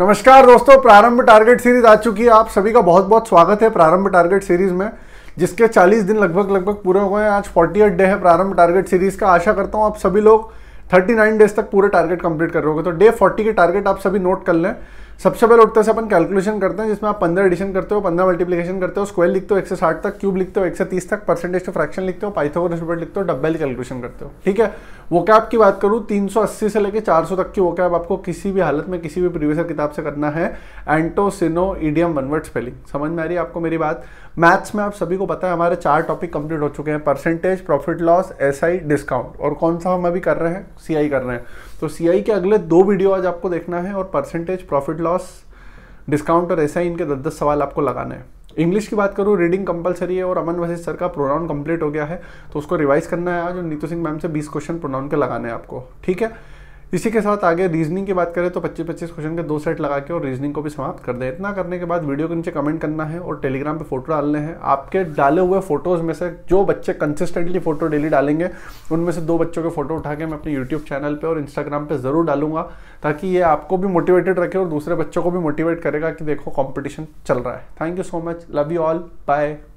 नमस्कार दोस्तों प्रारंभ टारगेट सीरीज आ चुकी है आप सभी का बहुत बहुत स्वागत है प्रारंभ टारगेट सीरीज में जिसके 40 दिन लगभग लगभग पूरे हुए हैं आज 48 डे है प्रारंभ टारगेट सीरीज का आशा करता हूं आप सभी लोग 39 डेज तक पूरे टारगेट कंप्लीट कर रहे तो डे 40 के टारगेट आप सभी नोट कर लें सबसे पहले उठते से अपन कैलकुलेशन करते हैं जिसमें आप पंद्रह एडिशन करते हो पंद्रह मल्टीप्लीकेशन करते हो स्क्वायर लिखते हो एक से साठ तक क्यूब लिखते हो एक से तीस तक परसेंटेज टू तो फ्रैक्शन लिखते हो पाइथागोरस लिखते हो डब्बेल कैलकुलेशन करते हो ठीक है वो कैप की बात करूँ 380 से लेकर 400 तक की वो कैप आपको किसी भी हालत में किसी भी प्रीवियस किताब से करना है एंटोसिनो ईडियम वन वर्ड स्पेलिंग समझ में आ रही है आपको मेरी बात मैथ्स में आप सभी को पता है हमारे चार टॉपिक कंप्लीट हो चुके हैं percentage profit loss SI discount और कौन सा हम अभी कर रहे हैं सी कर रहे हैं तो सी के अगले दो वीडियो आज आपको देखना है और परसेंटेज प्रॉफिट लॉस डिस्काउंट और एस इनके दस दस सवाल आपको लगाना है इंग्लिश की बात करूँ रीडिंग कंपलसरी है और अमन वशिष्ठ सर का प्रोनाउन कंप्लीट हो गया है तो उसको रिवाइज करना है आज और नीतू सिंह मैम से बीस क्वेश्चन प्रोनाउन के लगाने हैं आपको ठीक है इसी के साथ आगे रीजनिंग की बात करें तो 25-25 क्वेश्चन के दो सेट लगा के और रीजनिंग को भी समाप्त कर दें इतना करने के बाद वीडियो के नीचे कमेंट करना है और टेलीग्राम पे फोटो डालने हैं आपके डाले हुए फोटोज़ में से जो बच्चे कंसिस्टेंटली फोटो डेली डालेंगे उनमें से दो बच्चों के फोटो उठा के मैं अपने यूट्यूब चैनल पर और इंस्टाग्राम पर ज़रूर डालूंगा ताकि ये आपको भी मोटिवेटेड रखे और दूसरे बच्चों को भी मोटिवेट करेगा कि देखो कॉम्पिटिशन चल रहा है thank you so much love you all bye